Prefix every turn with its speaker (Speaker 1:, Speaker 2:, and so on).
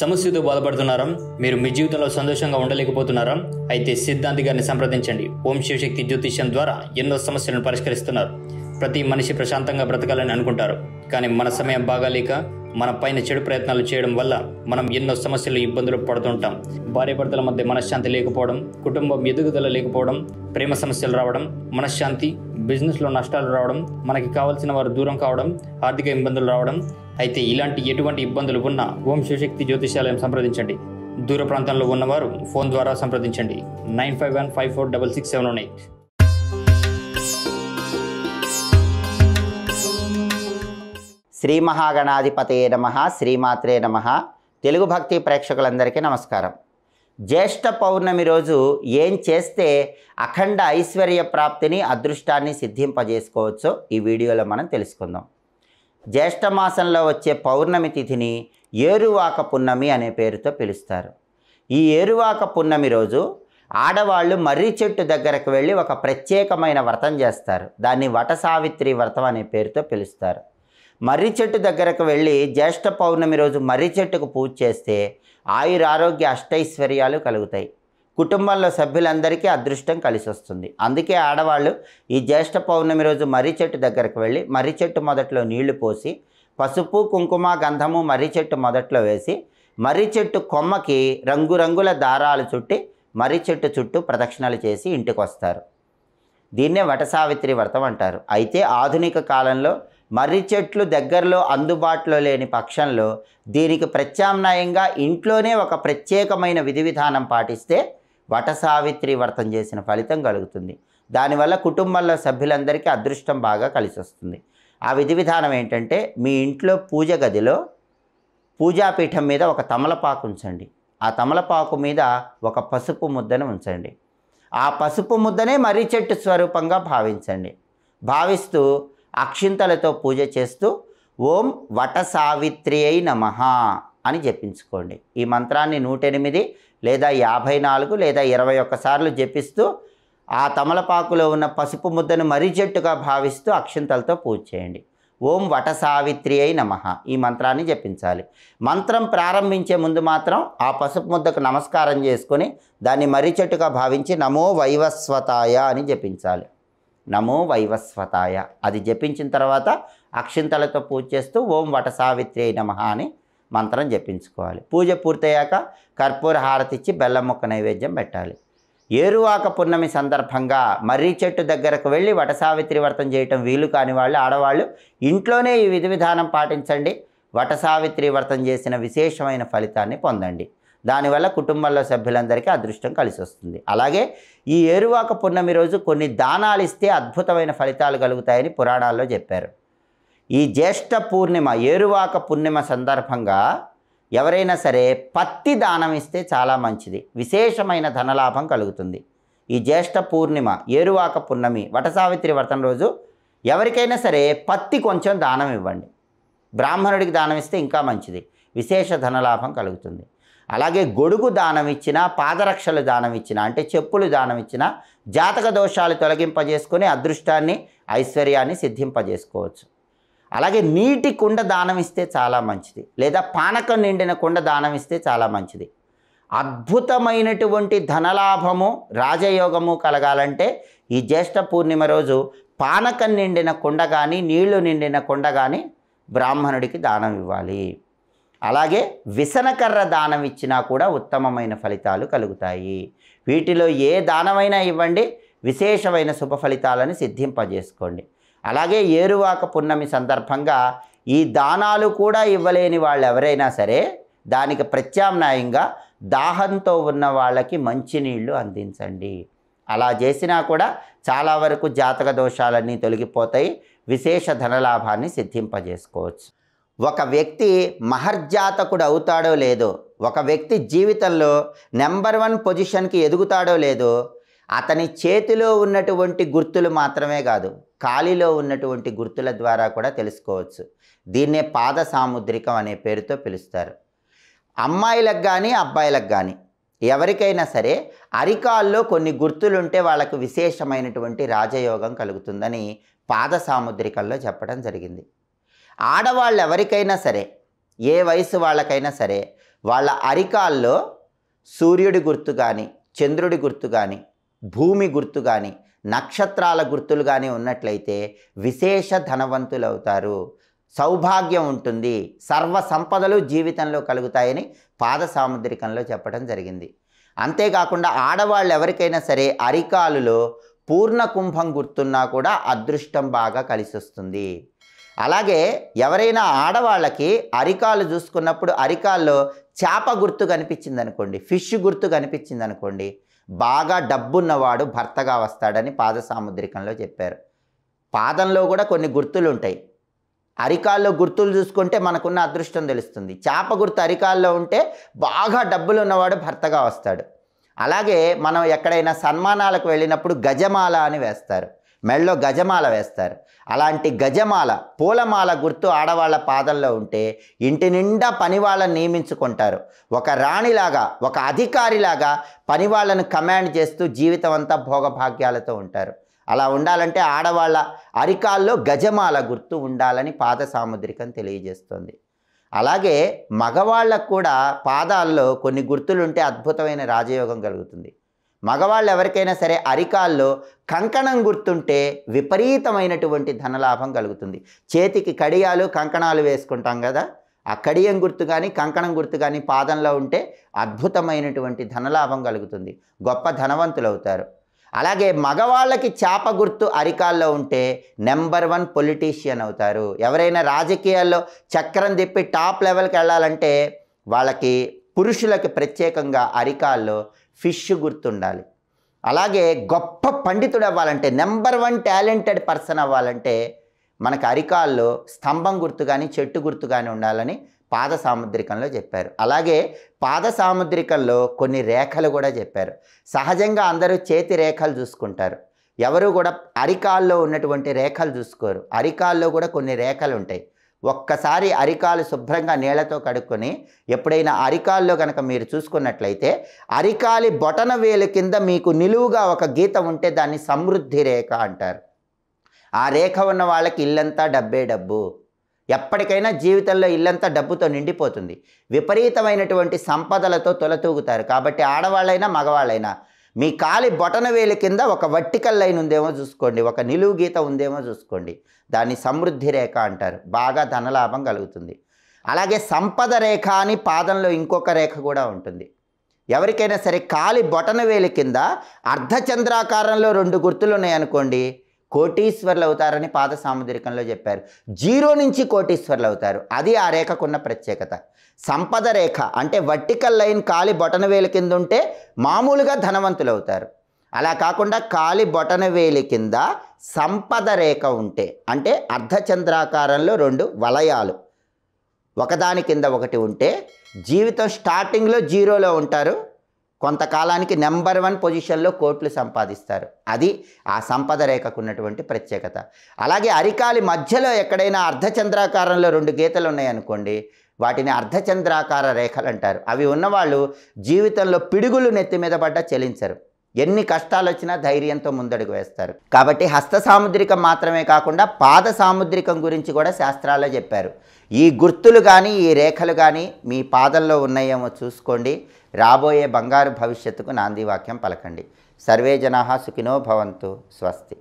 Speaker 1: సమస్యతో బాధపడుతున్నారా మీరు మీ జీవితంలో సంతోషంగా ఉండలేకపోతున్నారా అయితే సిద్ధాంతి గారిని సంప్రదించండి ఓం శివశక్తి జ్యోతిష్యం ద్వారా ఎన్నో సమస్యలను పరిష్కరిస్తున్నారు ప్రతి మనిషి ప్రశాంతంగా బ్రతకాలని అనుకుంటారు కానీ మన సమయం బాగాలేక మన పైన చెడు ప్రయత్నాలు చేయడం వల్ల మనం ఎన్నో సమస్యలు ఇబ్బందులు పడుతుంటాం భార్యాభర్తల మధ్య మనశ్శాంతి లేకపోవడం కుటుంబం ఎదుగుదల లేకపోవడం ప్రేమ సమస్యలు రావడం మనశ్శాంతి బిజినెస్లో నష్టాలు రావడం మనకి కావాల్సిన వారు దూరం కావడం ఆర్థిక ఇబ్బందులు రావడం అయితే ఇలాంటి ఎటువంటి ఇబ్బందులు ఉన్నా ఓం శివశక్తి జ్యోతిషాలయం సంప్రదించండి దూర ప్రాంతంలో ఉన్నవారు ఫోన్ ద్వారా సంప్రదించండి nine five one five four double six seven eight Shri మహాగణాధిపతే నమ శ్రీమాత్రే నమ తెలుగు భక్తి ప్రేక్షకులందరికీ నమస్కారం జ్యేష్ఠ పౌర్ణమి రోజు ఏం చేస్తే అఖండ ఐశ్వర్య ప్రాప్తిని అదృష్టాన్ని సిద్ధింపజేసుకోవచ్చో ఈ వీడియోలో మనం తెలుసుకుందాం జ్యేష్ఠమాసంలో వచ్చే పౌర్ణమి తిథిని ఏరువాక పున్నమి అనే పేరుతో పిలుస్తారు ఈ ఏరువాక పున్నమి రోజు ఆడవాళ్ళు మర్రి చెట్టు దగ్గరకు వెళ్ళి ఒక ప్రత్యేకమైన వ్రతం చేస్తారు దాన్ని వట సావిత్రి వ్రతం అనే పేరుతో పిలుస్తారు మర్రి చెట్టు దగ్గరకు వెళ్ళి జ్యేష్ఠ పౌర్ణమి రోజు మర్రి చెట్టుకు పూజ చేస్తే ఆయురారోగ్య అష్టైశ్వర్యాలు కలుగుతాయి కుటుంబంలో సభ్యులందరికీ అదృష్టం కలిసి వస్తుంది అందుకే ఆడవాళ్ళు ఈ జ్యేష్ఠ పౌర్ణమి రోజు మర్రి చెట్టు దగ్గరకు వెళ్ళి మర్రి చెట్టు మొదట్లో నీళ్లు పోసి పసుపు కుంకుమ గంధము మర్రి చెట్టు మొదట్లో వేసి మర్రి చెట్టు కొమ్మకి రంగురంగుల దారాలు చుట్టి మర్రి చెట్టు చుట్టూ ప్రదక్షిణలు చేసి ఇంటికి వస్తారు దీన్నే వటసావిత్రి వ్రతం అంటారు అయితే ఆధునిక కాలంలో మర్రి చెట్లు దగ్గరలో అందుబాటులో లేని పక్షంలో దీనికి ప్రత్యామ్నాయంగా ఇంట్లోనే ఒక ప్రత్యేకమైన విధి విధానం పాటిస్తే వటసావిత్రి వ్రతం చేసిన ఫలితం కలుగుతుంది దానివల్ల కుటుంబంలో సభ్యులందరికీ అదృష్టం బాగా కలిసి వస్తుంది ఆ విధి విధానం ఏంటంటే మీ ఇంట్లో పూజ గదిలో పూజాపీఠం మీద ఒక తమలపాకు ఉంచండి ఆ తమలపాకు మీద ఒక పసుపు ముద్దను ఉంచండి ఆ పసుపు ముద్దనే మర్రి చెట్టు స్వరూపంగా భావించండి భావిస్తూ అక్షింతలతో పూజ చేస్తూ ఓం వట సావిత్రి అయి నమ అని జపించుకోండి ఈ మంత్రాన్ని నూటెనిమిది లేదా యాభై నాలుగు లేదా ఇరవై ఒక్కసార్లు జపిస్తూ ఆ తమలపాకులో ఉన్న పసుపు ముద్దను మరీ చెట్టుగా భావిస్తూ అక్షింతలతో పూజ చేయండి ఓం వట సావిత్రి అయి నమ ఈ మంత్రాన్ని జపించాలి మంత్రం ప్రారంభించే ముందు మాత్రం ఆ పసుపు ముద్దకు నమస్కారం చేసుకొని దాన్ని మరీ చెట్టుగా భావించి నమో వైవస్వతాయ అని జపించాలి నమో వైవస్వతాయ అది జపించిన తర్వాత అక్షింతలతో పూజ చేస్తూ ఓం వట సావిత్రి అయి నమ అని మంత్రం జపించుకోవాలి పూజ పూర్తయ్యాక కర్పూర హారతి ఇచ్చి బెల్లం ముక్క నైవేద్యం పెట్టాలి ఏరువాక పున్నమి సందర్భంగా మర్రి చెట్టు దగ్గరకు వెళ్ళి వటసావిత్రి వ్రతం చేయటం వీలు కాని వాళ్ళు ఆడవాళ్ళు ఇంట్లోనే ఈ విధి విధానం పాటించండి వటసావిత్రి వ్రతం చేసిన విశేషమైన ఫలితాన్ని పొందండి దానివల్ల కుటుంబంలో సభ్యులందరికీ అదృష్టం కలిసి వస్తుంది అలాగే ఈ ఏరువాక పున్నమి రోజు కొన్ని దానాలు ఇస్తే అద్భుతమైన ఫలితాలు కలుగుతాయని పురాణాల్లో చెప్పారు ఈ జ్యేష్ఠ పూర్ణిమ ఏరువాక పూర్ణిమ సందర్భంగా ఎవరైనా సరే పత్తి దానం ఇస్తే చాలా మంచిది విశేషమైన ధనలాభం కలుగుతుంది ఈ జ్యేష్ఠ పూర్ణిమ ఏరువాక పున్నమి వటసావిత్రి వర్తన రోజు ఎవరికైనా సరే పత్తి కొంచెం దానం ఇవ్వండి బ్రాహ్మణుడికి దానం ఇస్తే ఇంకా మంచిది విశేష ధనలాభం కలుగుతుంది అలాగే గొడుగు దానం ఇచ్చినా పాదరక్షలు దానం ఇచ్చినా అంటే చెప్పులు దానం ఇచ్చినా జాతక దోషాలు తొలగింపజేసుకుని అదృష్టాన్ని ఐశ్వర్యాన్ని సిద్ధింపజేసుకోవచ్చు అలాగే నీటి కుండ దానం ఇస్తే చాలా మంచిది లేదా పానకం నిండిన కుండ దానం ఇస్తే చాలా మంచిది అద్భుతమైనటువంటి ధనలాభము రాజయోగము కలగాలంటే ఈ జ్యేష్ఠ పూర్ణిమ రోజు పానకం నిండిన కుండ కానీ నీళ్లు నిండిన కుండ కానీ బ్రాహ్మణుడికి దానం ఇవ్వాలి అలాగే విసనకర్ర దానం ఇచ్చినా కూడా ఉత్తమమైన ఫలితాలు కలుగుతాయి వీటిలో ఏ దానమైనా ఇవ్వండి విశేషమైన శుభ ఫలితాలను సిద్ధింపజేసుకోండి అలాగే ఏరువాక పున్నమి సందర్భంగా ఈ దానాలు కూడా ఇవ్వలేని వాళ్ళు ఎవరైనా సరే దానికి ప్రత్యామ్నాయంగా దాహంతో ఉన్న వాళ్ళకి మంచినీళ్ళు అందించండి అలా చేసినా కూడా చాలా వరకు జాతక దోషాలన్నీ తొలగిపోతాయి విశేష ధనలాభాన్ని సిద్ధింపజేసుకోవచ్చు ఒక వ్యక్తి మహర్జాతకుడు అవుతాడో లేదో ఒక వ్యక్తి జీవితంలో నెంబర్ వన్ పొజిషన్కి ఎదుగుతాడో లేదో అతని చేతిలో ఉన్నటువంటి గుర్తులు మాత్రమే కాదు కాలిలో ఉన్నటువంటి గుర్తుల ద్వారా కూడా తెలుసుకోవచ్చు దీన్నే పాద సాముద్రికం అనే పేరుతో పిలుస్తారు అమ్మాయిలకు కానీ అబ్బాయిలకు కానీ ఎవరికైనా సరే అరికాల్లో కొన్ని గుర్తులుంటే వాళ్ళకు విశేషమైనటువంటి రాజయోగం కలుగుతుందని పాద సాముద్రికల్లో చెప్పడం జరిగింది ఆడవాళ్ళు ఎవరికైనా సరే ఏ వయసు వాళ్ళకైనా సరే వాళ్ళ అరికాల్లో సూర్యుడి గుర్తు కానీ చంద్రుడి గుర్తు కానీ భూమి గుర్తు కానీ నక్షత్రాల గుర్తులు కానీ ఉన్నట్లయితే విశేష ధనవంతులు అవుతారు సౌభాగ్యం ఉంటుంది సర్వ సంపదలు జీవితంలో కలుగుతాయని పాద సాముద్రికంలో చెప్పడం జరిగింది అంతేకాకుండా ఆడవాళ్ళు ఎవరికైనా సరే అరికాలులో పూర్ణ కుంభం గుర్తున్నా కూడా అదృష్టం బాగా కలిసి వస్తుంది అలాగే ఎవరైనా ఆడవాళ్ళకి అరికాలు చూసుకున్నప్పుడు అరికాల్లో చేప గుర్తు కనిపించింది అనుకోండి ఫిష్ గుర్తు కనిపించింది అనుకోండి బాగా డబ్బున్నవాడు భర్తగా వస్తాడని పాద సాముద్రికంలో చెప్పారు పాదంలో కూడా కొన్ని గుర్తులు ఉంటాయి అరికాల్లో గుర్తులు చూసుకుంటే మనకున్న అదృష్టం తెలుస్తుంది చేప గుర్తు అరికాల్లో ఉంటే బాగా డబ్బులు ఉన్నవాడు భర్తగా వస్తాడు అలాగే మనం ఎక్కడైనా సన్మానాలకు వెళ్ళినప్పుడు గజమాల అని వేస్తారు మెళ్ళో గజమాల వేస్తారు అలాంటి గజమాల పూలమాల గుర్తు ఆడవాళ్ళ పాదంలో ఉంటే ఇంటి నిండా పనివాళ్ళని నియమించుకుంటారు ఒక రాణిలాగా ఒక అధికారిలాగా పనివాళ్ళను కమాండ్ చేస్తూ జీవితం అంతా భోగభాగ్యాలతో ఉంటారు అలా ఉండాలంటే ఆడవాళ్ళ అరికాల్లో గజమాల గుర్తు ఉండాలని పాద సాముద్రికం తెలియజేస్తుంది అలాగే మగవాళ్ళకు కూడా పాదాల్లో కొన్ని గుర్తులుంటే అద్భుతమైన రాజయోగం కలుగుతుంది మగవాళ్ళు ఎవరికైనా సరే అరికాల్లో కంకణం గుర్తుంటే విపరీతమైనటువంటి ధనలాభం కలుగుతుంది చేతికి కడియాలు కంకణాలు వేసుకుంటాం కదా ఆ కడియం గుర్తు కానీ కంకణం గుర్తు కానీ పాదంలో ఉంటే అద్భుతమైనటువంటి ధనలాభం కలుగుతుంది గొప్ప ధనవంతులు అవుతారు అలాగే మగవాళ్ళకి చేప గుర్తు అరికాల్లో ఉంటే నెంబర్ వన్ పొలిటీషియన్ అవుతారు ఎవరైనా రాజకీయాల్లో చక్రం తిప్పి టాప్ లెవెల్కి వెళ్ళాలంటే వాళ్ళకి పురుషులకి ప్రత్యేకంగా అరికాల్లో ఫిష్ గుర్తుండాలి అలాగే గొప్ప పండితుడు అవ్వాలంటే నెంబర్ వన్ టాలెంటెడ్ పర్సన్ అవ్వాలంటే మనకు అరికాల్లో స్తంభం గుర్తు కానీ చెట్టు గుర్తు కానీ ఉండాలని పాద సాముద్రికంలో చెప్పారు అలాగే పాద సాముద్రికంలో కొన్ని రేఖలు కూడా చెప్పారు సహజంగా అందరూ చేతి రేఖలు చూసుకుంటారు ఎవరు కూడా అరికాల్లో ఉన్నటువంటి రేఖలు చూసుకోరు అరికాల్లో కూడా కొన్ని రేఖలు ఉంటాయి ఒక్కసారి అరికాలు శుభ్రంగా నీళ్లతో కడుక్కొని ఎప్పుడైనా అరికాల్లో కనుక మీరు చూసుకున్నట్లయితే అరికాలి బొటన వేలు కింద మీకు నిలువుగా ఒక గీత ఉంటే దాన్ని సమృద్ధి రేఖ అంటారు ఆ రేఖ ఉన్న వాళ్ళకి ఇల్లంతా డబ్బే డబ్బు ఎప్పటికైనా జీవితంలో ఇల్లంతా డబ్బుతో నిండిపోతుంది విపరీతమైనటువంటి సంపదలతో తొలతూగుతారు కాబట్టి ఆడవాళ్ళైనా మగవాళ్ళైనా మీ కాలి బొటన వేలి కింద ఒక వర్టికల్ లైన్ ఉందేమో చూసుకోండి ఒక నిలువు గీత ఉందేమో చూసుకోండి దాన్ని సమృద్ధి రేఖ అంటారు బాగా ధనలాభం కలుగుతుంది అలాగే సంపద రేఖ అని పాదంలో ఇంకొక రేఖ కూడా ఉంటుంది ఎవరికైనా సరే కాలి బొటన వేలి కింద అర్ధచంద్రాకారంలో రెండు గుర్తులు ఉన్నాయనుకోండి కోటీశ్వర్లు అవుతారని పాత సాముద్రికంలో చెప్పారు జీరో నుంచి కోటీశ్వర్లు అవుతారు అది ఆ రేఖకున్న ప్రత్యేకత సంపద రేఖ అంటే వర్టికల్ లైన్ కాలి బొటన వేలు కింద ఉంటే మామూలుగా ధనవంతులు అవుతారు అలా కాకుండా కాలి బొటన వేలి కింద సంపద రేఖ ఉంటే అంటే అర్ధచంద్రాకారంలో రెండు వలయాలు ఒకదాని కింద ఒకటి ఉంటే జీవితం స్టార్టింగ్లో జీరోలో ఉంటారు కొంతకాలానికి నెంబర్ వన్ పొజిషన్లో కోట్లు సంపాదిస్తారు అది ఆ సంపద రేఖకు ఉన్నటువంటి ప్రత్యేకత అలాగే అరికాలి మధ్యలో ఎక్కడైనా అర్ధచంద్రాకారంలో రెండు గీతలు ఉన్నాయనుకోండి వాటిని అర్ధచంద్రాకార రేఖలు అంటారు అవి ఉన్నవాళ్ళు జీవితంలో పిడుగులు నెత్తి మీద పడ్డ చెలించరు ఎన్ని కష్టాలు వచ్చినా ధైర్యంతో ముందడుగు వేస్తారు కాబట్టి హస్త సాముద్రికం మాత్రమే కాకుండా పాద సాముద్రికం గురించి కూడా శాస్త్రాల్లో చెప్పారు ఈ గుర్తులు కానీ ఈ రేఖలు కానీ మీ పాదంలో ఉన్నాయేమో చూసుకోండి రాబోయే బంగారు భవిష్యత్తుకు నాంది వాక్యం పలకండి సర్వే జనా సుఖినో భవంతు స్వస్తి